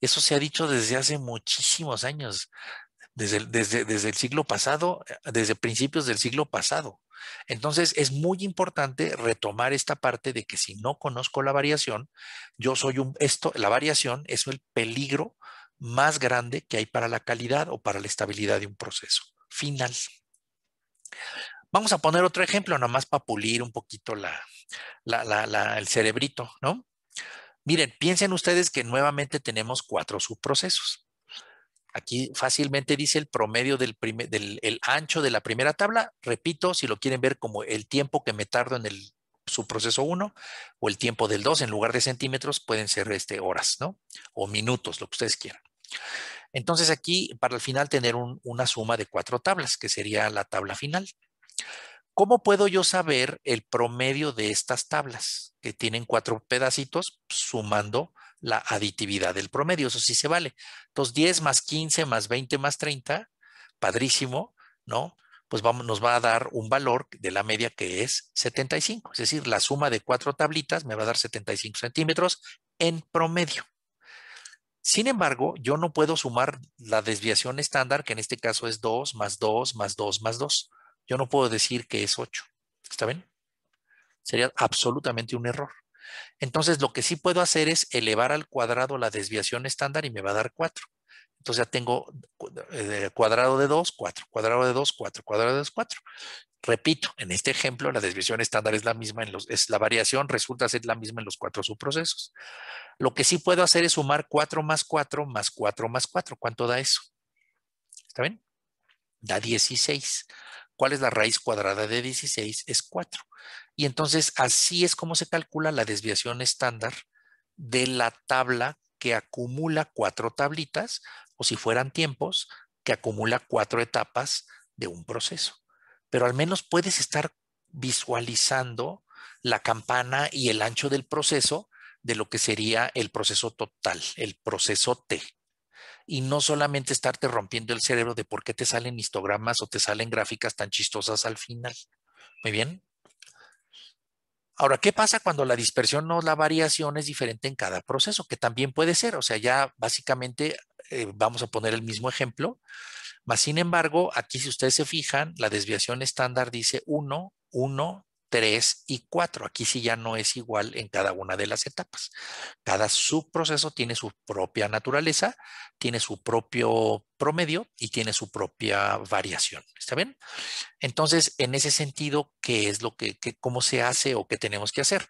Eso se ha dicho desde hace muchísimos años, desde, desde el siglo pasado, eh, desde principios del siglo pasado. Entonces, es muy importante retomar esta parte de que si no conozco la variación, yo soy un, esto, la variación es el peligro más grande que hay para la calidad o para la estabilidad de un proceso final. Vamos a poner otro ejemplo, nomás para pulir un poquito la, la, la, el cerebrito, ¿no? Miren, piensen ustedes que nuevamente tenemos cuatro subprocesos. Aquí fácilmente dice el promedio del, ancho de la primera tabla. Repito, si lo quieren ver como el tiempo que me tardo en el subproceso 1 o el tiempo del 2, en lugar de centímetros pueden ser este, horas, ¿no? O minutos, lo que ustedes quieran. Entonces aquí, para el final, tener una suma de cuatro tablas, que sería la tabla final. ¿Cómo puedo yo saber el promedio de estas tablas que tienen cuatro pedacitos sumando la aditividad del promedio, eso sí se vale. Entonces, 10 más 15 más 20 más 30, padrísimo, ¿no? Pues vamos, nos va a dar un valor de la media que es 75, es decir, la suma de cuatro tablitas me va a dar 75 centímetros en promedio. Sin embargo, yo no puedo sumar la desviación estándar, que en este caso es 2 más 2 más 2 más 2. Yo no puedo decir que es 8. ¿Está bien? Sería absolutamente un error. Entonces, lo que sí puedo hacer es elevar al cuadrado la desviación estándar y me va a dar 4. Entonces ya tengo eh, cuadrado de 2, 4, cuadrado de 2, 4, cuadrado de 2, 4. Repito, en este ejemplo la desviación estándar es la misma, en los, es la variación resulta ser la misma en los cuatro subprocesos. Lo que sí puedo hacer es sumar 4 más 4 más 4 más 4. ¿Cuánto da eso? ¿Está bien? Da 16. ¿Cuál es la raíz cuadrada de 16? Es 4. Y entonces así es como se calcula la desviación estándar de la tabla que acumula cuatro tablitas, o si fueran tiempos, que acumula cuatro etapas de un proceso. Pero al menos puedes estar visualizando la campana y el ancho del proceso de lo que sería el proceso total, el proceso T. Y no solamente estarte rompiendo el cerebro de por qué te salen histogramas o te salen gráficas tan chistosas al final. Muy bien. Ahora, ¿qué pasa cuando la dispersión o la variación es diferente en cada proceso? Que también puede ser, o sea, ya básicamente eh, vamos a poner el mismo ejemplo, más sin embargo, aquí si ustedes se fijan, la desviación estándar dice 1, 1, 3 y 4. Aquí sí ya no es igual en cada una de las etapas. Cada subproceso tiene su propia naturaleza, tiene su propio promedio y tiene su propia variación. ¿Está bien? Entonces, en ese sentido, ¿qué es lo que, que cómo se hace o qué tenemos que hacer?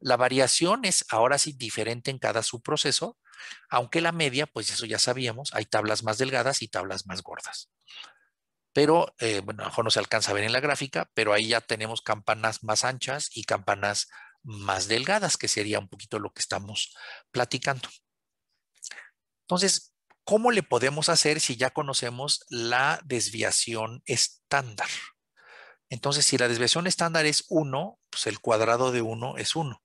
La variación es ahora sí diferente en cada subproceso, aunque la media, pues eso ya sabíamos, hay tablas más delgadas y tablas más gordas pero eh, bueno, a lo mejor no se alcanza a ver en la gráfica, pero ahí ya tenemos campanas más anchas y campanas más delgadas, que sería un poquito lo que estamos platicando. Entonces, ¿cómo le podemos hacer si ya conocemos la desviación estándar? Entonces, si la desviación estándar es 1, pues el cuadrado de 1 es 1.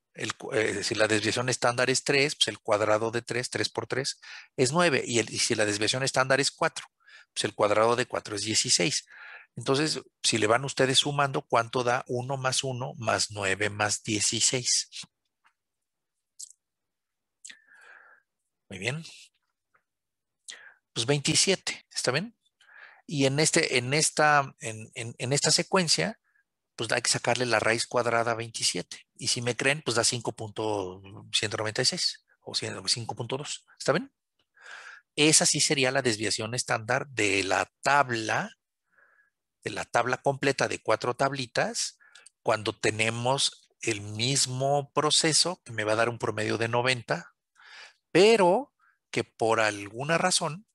Eh, si la desviación estándar es 3, pues el cuadrado de 3, 3 por 3, es 9. Y, y si la desviación estándar es 4, pues el cuadrado de 4 es 16. Entonces, si le van ustedes sumando, ¿cuánto da 1 más 1 más 9 más 16? Muy bien. Pues 27, ¿está bien? Y en, este, en, esta, en, esta secuencia, pues hay que sacarle la raíz cuadrada a 27. Y si me creen, pues da 5.196 o 5.2. ¿Está bien? Esa sí sería la desviación estándar de la tabla, de la tabla completa de cuatro tablitas, cuando tenemos el mismo proceso que me va a dar un promedio de 90, pero que por alguna razón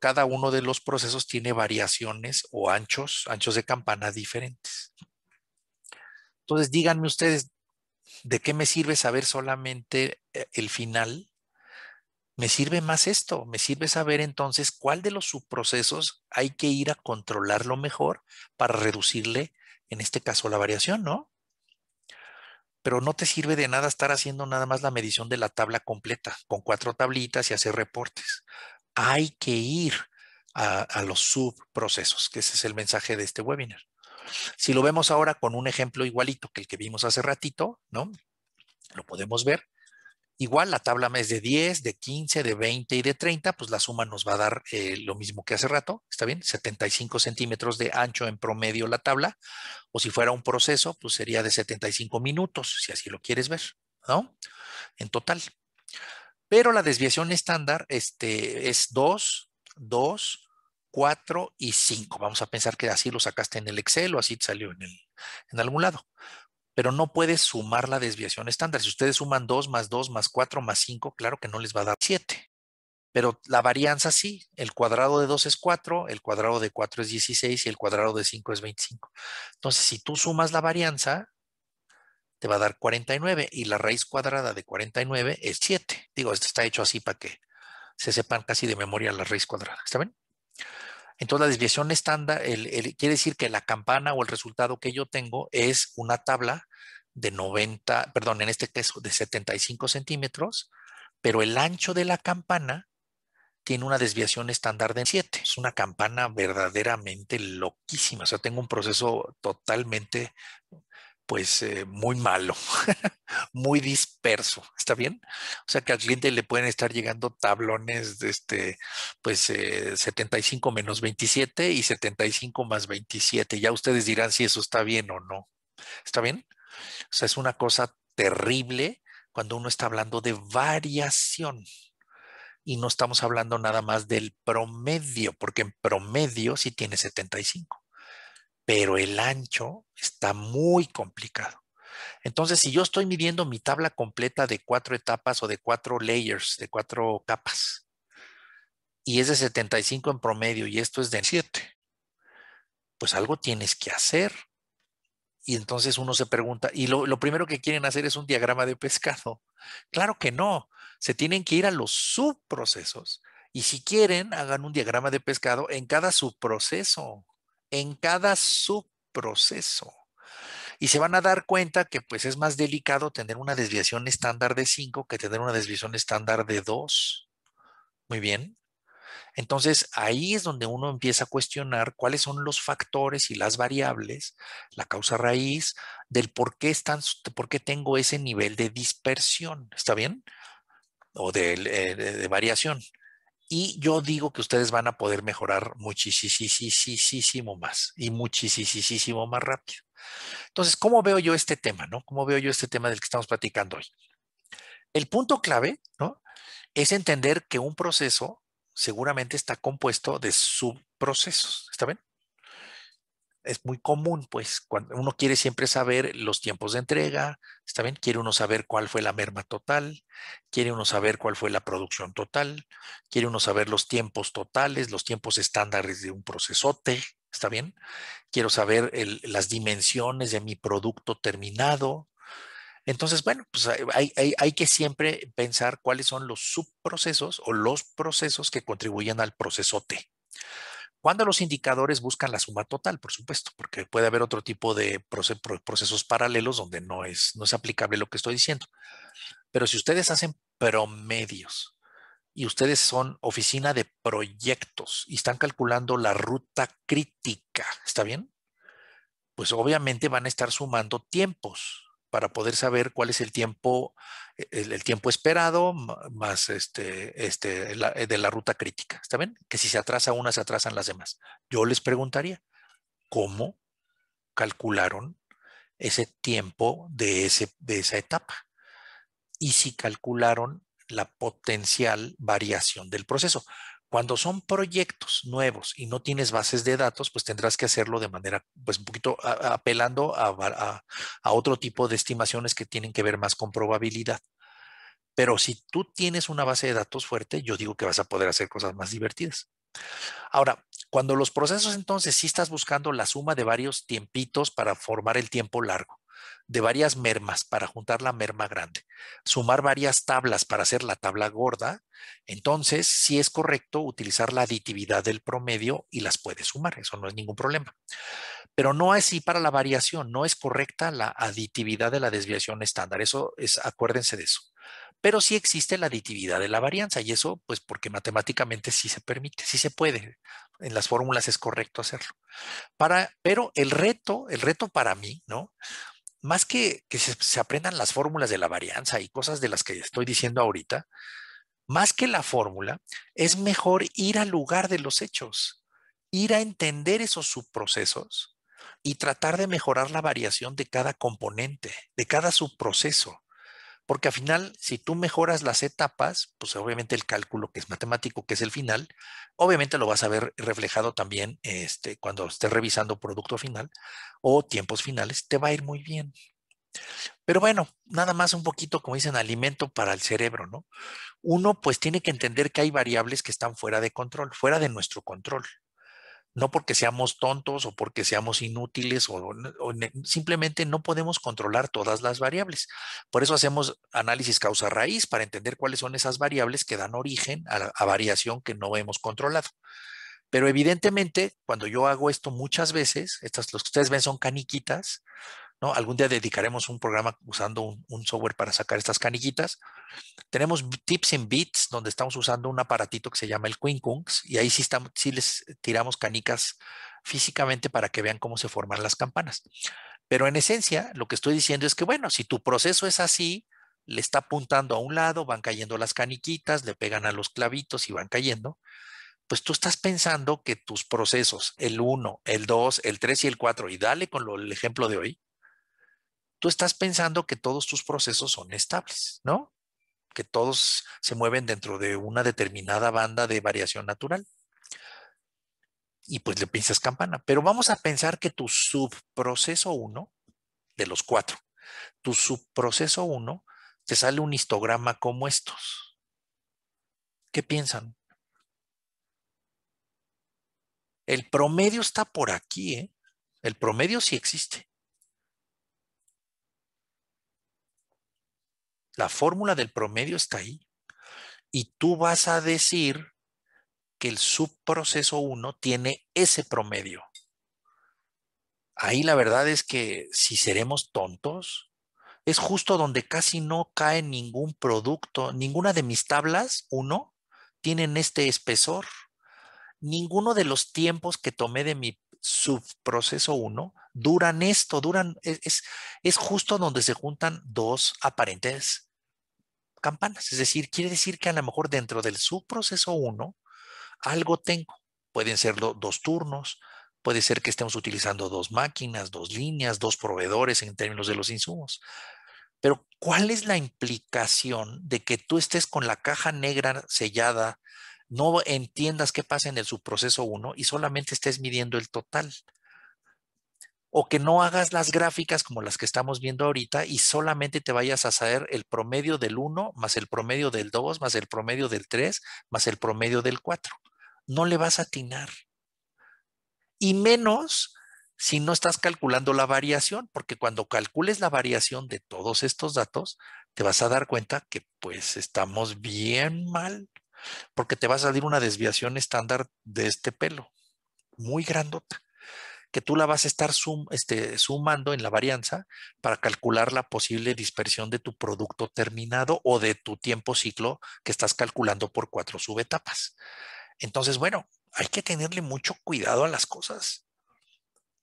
cada uno de los procesos tiene variaciones o anchos, anchos de campana diferentes. Entonces díganme ustedes, ¿de qué me sirve saber solamente eh, el final me sirve más esto, me sirve saber entonces cuál de los subprocesos hay que ir a controlarlo mejor para reducirle, en este caso, la variación, ¿no? Pero no te sirve de nada estar haciendo nada más la medición de la tabla completa con cuatro tablitas y hacer reportes. Hay que ir a, los subprocesos, que ese es el mensaje de este webinar. Si lo vemos ahora con un ejemplo igualito que el que vimos hace ratito, ¿no? Lo podemos ver. Igual la tabla es de 10, de 15, de 20 y de 30, pues la suma nos va a dar eh, lo mismo que hace rato, ¿está bien? 75 centímetros de ancho en promedio la tabla, o si fuera un proceso, pues sería de 75 minutos, si así lo quieres ver, ¿no? En total. Pero la desviación estándar este, es 2, 2, 4 y 5. Vamos a pensar que así lo sacaste en el Excel o así salió en algún lado pero no puedes sumar la desviación estándar. Si ustedes suman 2 más 2 más 4 más 5, claro que no les va a dar 7. Pero la varianza sí, el cuadrado de 2 es 4, el cuadrado de 4 es 16 y el cuadrado de 5 es 25. Entonces, si tú sumas la varianza, te va a dar 49 y la raíz cuadrada de 49 es 7. Digo, esto está hecho así para que se sepan casi de memoria la raíz cuadrada. ¿Está bien? Entonces la desviación estándar quiere decir que la campana o el resultado que yo tengo es una tabla de 90, perdón, en este caso de 75 centímetros, pero el ancho de la campana tiene una desviación estándar de 7. Es una campana verdaderamente loquísima. O sea, tengo un proceso totalmente pues eh, muy malo, [laughs] muy disperso, ¿está bien? O sea que al cliente le pueden estar llegando tablones de este, pues 75 eh, menos 27 y 75 más 27. Ya ustedes dirán si eso está bien o no. ¿Está bien? O sea, es una cosa terrible cuando uno está hablando de variación y no estamos hablando nada más del promedio, porque en promedio sí tiene 75 pero el ancho está muy complicado. Entonces, si yo estoy midiendo mi tabla completa de cuatro etapas o de cuatro layers, de cuatro capas, y es de 75 en promedio y esto es de 7, pues algo tienes que hacer. Y entonces uno se pregunta, y lo, lo primero que quieren hacer es un diagrama de pescado. Claro que no, se tienen que ir a los subprocesos. Y si quieren, hagan un diagrama de pescado en cada subproceso en cada subproceso. Y se van a dar cuenta que pues es más delicado tener una desviación estándar de 5 que tener una desviación estándar de 2. Muy bien. Entonces, ahí es donde uno empieza a cuestionar cuáles son los factores y las variables, la causa raíz, del por qué, están, por qué tengo ese nivel de dispersión, ¿está bien? O eh, de variación. Y yo digo que ustedes van a poder mejorar muchísimo más y muchísimo más rápido. Entonces, ¿cómo veo yo este tema? ¿no? ¿Cómo veo yo este tema del que estamos platicando hoy? El punto clave ¿no? es entender que un proceso seguramente está compuesto de subprocesos. ¿Está bien? es muy común, pues cuando uno quiere siempre saber los tiempos de entrega, ¿está bien? Quiere uno saber cuál fue la merma total, quiere uno saber cuál fue la producción total, quiere uno saber los tiempos totales, los tiempos estándares de un procesote, ¿está bien? Quiero saber las dimensiones de mi producto terminado. Entonces, bueno, pues hay, hay que siempre pensar cuáles son los subprocesos o los procesos que contribuyen al procesote. Cuando los indicadores buscan la suma total, por supuesto, porque puede haber otro tipo de procesos paralelos donde no es, no es aplicable lo que estoy diciendo. Pero si ustedes hacen promedios y ustedes son oficina de proyectos y están calculando la ruta crítica, ¿está bien? Pues obviamente van a estar sumando tiempos para poder saber cuál es el tiempo, e, el, tiempo esperado más este, este, eh, de la ruta crítica. ¿Está bien? Que si se atrasa una, se atrasan las demás. Yo les preguntaría, ¿cómo calcularon ese tiempo de esa etapa? Y si calcularon la potencial variación del proceso. Cuando son proyectos nuevos y no tienes bases de datos, pues tendrás que hacerlo de manera, pues un poquito apelando a, otro tipo de estimaciones que tienen que ver más con probabilidad. Pero si tú tienes una base de datos fuerte, yo digo que vas a poder hacer cosas más divertidas. Ahora, cuando los procesos entonces sí estás buscando la suma de varios tiempitos para formar el tiempo largo, de varias mermas para juntar la merma grande, sumar varias tablas para hacer la tabla gorda, entonces sí es correcto utilizar la aditividad del promedio y las puede sumar, eso no es ningún problema. Pero no así para la variación, no es correcta la aditividad de la desviación estándar, eso es, acuérdense de eso pero sí existe la aditividad de la varianza y eso pues porque matemáticamente sí se permite, sí se puede, en las fórmulas es correcto hacerlo. Para, pero el reto, el reto para mí, ¿no? más que, que se, se, aprendan las fórmulas de la varianza y cosas de las que estoy diciendo ahorita, más que la fórmula, es mejor ir al lugar de los hechos, ir a entender esos subprocesos y tratar de mejorar la variación de cada componente, de cada subproceso. Porque al final, si tú mejoras las etapas, pues obviamente el cálculo que es matemático, que es el final, obviamente lo vas a ver reflejado también este, cuando estés revisando producto final o tiempos finales, te va a ir muy bien. Pero bueno, nada más un poquito, como dicen, alimento para el cerebro, ¿no? Uno pues tiene que entender que hay variables que están fuera de control, fuera de nuestro control no porque seamos tontos o porque seamos inútiles o, simplemente no podemos controlar todas las variables. Por eso hacemos análisis causa-raíz para entender cuáles son esas variables que dan origen a, variación que no hemos controlado. Pero evidentemente, cuando yo hago esto muchas veces, estas los que ustedes ven son caniquitas, ¿no? Algún día dedicaremos un programa usando un, software para sacar estas caniquitas. Tenemos tips en bits, donde estamos usando un aparatito que se llama el Quincunx, y ahí sí, estamos, les tiramos canicas físicamente para que vean cómo se forman las campanas. Pero en esencia, lo que estoy diciendo es que, bueno, si tu proceso es así, le está apuntando a un lado, van cayendo las caniquitas, le pegan a los clavitos y van cayendo, pues tú estás pensando que tus procesos, el 1, el 2, el 3 y el 4, y dale con el ejemplo de hoy, tú estás pensando que todos tus procesos son estables, ¿no? Que todos se mueven dentro de una determinada banda de variación natural. Y pues le piensas campana. Pero vamos a pensar que tu subproceso 1, de los cuatro, tu subproceso 1, te sale un histograma como estos. ¿Qué piensan? El promedio está por aquí, ¿eh? El promedio sí existe. La fórmula del promedio está ahí. Y tú vas a decir que el subproceso 1 tiene ese promedio. Ahí la verdad es que si seremos tontos, es justo donde casi no cae ningún producto. Ninguna de mis tablas 1 tienen este espesor. Ninguno de los tiempos que tomé de mi subproceso 1 duran esto, duran, es, es, es, justo donde se juntan dos aparentes campanas. Es decir, quiere decir que a lo mejor dentro del subproceso 1 algo tengo. Pueden ser dos turnos, puede ser que estemos utilizando dos máquinas, dos líneas, dos proveedores en términos de los insumos. Pero ¿cuál es la implicación de que tú estés con la caja negra sellada, no entiendas qué pasa en el subproceso 1 y solamente estés midiendo el total? o que no hagas las gráficas como las que estamos viendo ahorita y solamente te vayas a saber el promedio del 1 más el promedio del 2 más el promedio del 3 más el promedio del 4. No le vas a atinar. Y menos si no estás calculando la variación, porque cuando calcules la variación de todos estos datos, te vas a dar cuenta que pues estamos bien mal, porque te va a salir una desviación estándar de este pelo, muy grandota que tú la vas a estar este, sumando en la varianza para calcular la posible dispersión de tu producto terminado o de tu tiempo ciclo que estás calculando por cuatro subetapas. Entonces, bueno, hay que tenerle mucho cuidado a las cosas.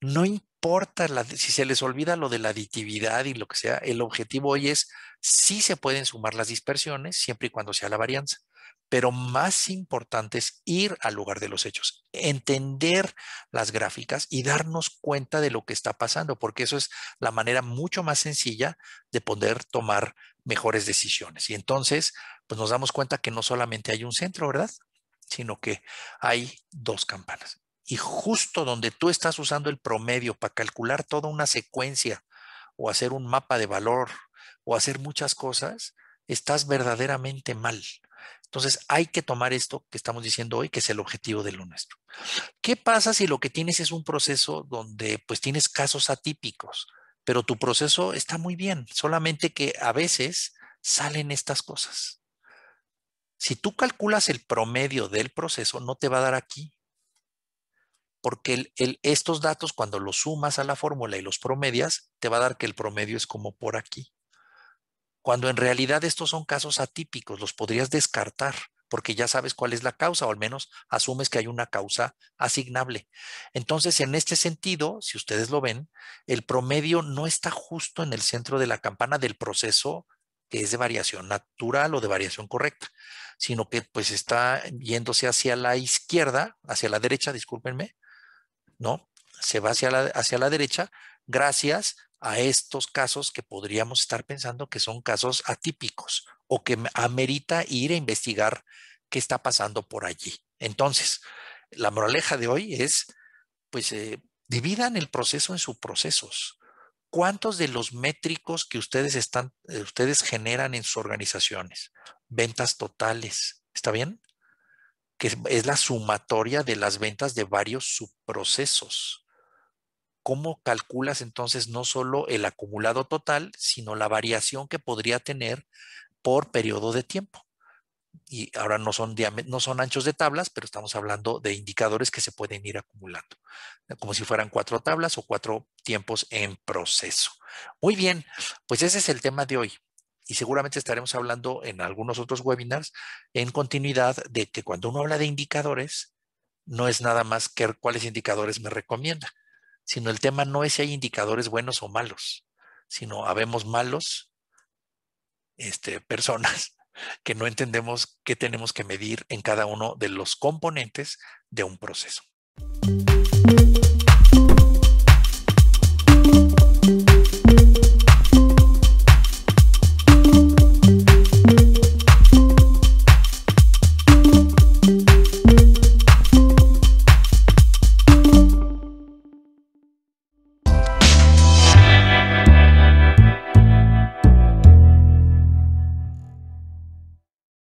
No importa si se les olvida lo de la aditividad y lo que sea, el objetivo hoy es si se pueden sumar las dispersiones siempre y cuando sea la varianza pero más importante es ir al lugar de los hechos, entender las gráficas y darnos cuenta de lo que está pasando, porque eso es la manera mucho más sencilla de poder tomar mejores decisiones. Y entonces, pues nos damos cuenta que no solamente hay un centro, ¿verdad? Sino que hay dos campanas. Y justo donde tú estás usando el promedio para calcular toda una secuencia o hacer un mapa de valor o hacer muchas cosas, estás verdaderamente mal entonces hay que tomar esto que estamos diciendo hoy, que es el objetivo de lo nuestro. ¿Qué pasa si lo que tienes es un proceso donde pues tienes casos atípicos, pero tu proceso está muy bien, solamente que a veces salen estas cosas? Si tú calculas el promedio del proceso, no te va a dar aquí, porque estos datos cuando los sumas a la fórmula y los promedias, te va a dar que el promedio es como por aquí cuando en realidad estos son casos atípicos, los podrías descartar porque ya sabes cuál es la causa o al menos asumes que hay una causa asignable. Entonces, en este sentido, si ustedes lo ven, el promedio no está justo en el centro de la campana del proceso que es de variación natural o de variación correcta, sino que pues está yéndose hacia la izquierda, hacia la derecha, discúlpenme, ¿no? Se va hacia la, hacia la derecha gracias a estos casos que podríamos estar pensando que son casos atípicos o que amerita ir a investigar qué está pasando por allí. Entonces, la moraleja de hoy es, pues, eh, dividan el proceso en subprocesos. ¿Cuántos de los métricos que ustedes, están, eh, ustedes generan en sus organizaciones? Ventas totales, ¿está bien? Que es la sumatoria de las ventas de varios subprocesos. ¿cómo calculas entonces no solo el acumulado total, sino la variación que podría tener por periodo de tiempo? Y ahora no son, no son anchos de tablas, pero estamos hablando de indicadores que se pueden ir acumulando, como si fueran cuatro tablas o cuatro tiempos en proceso. Muy bien, pues ese es el tema de hoy y seguramente estaremos hablando en algunos otros webinars en continuidad de que cuando uno habla de indicadores, no es nada más que cuáles indicadores me recomienda, sino el tema no es si hay indicadores buenos o malos, sino habemos malos este, personas [laughs] que no entendemos qué tenemos que medir en cada uno de los componentes de un proceso.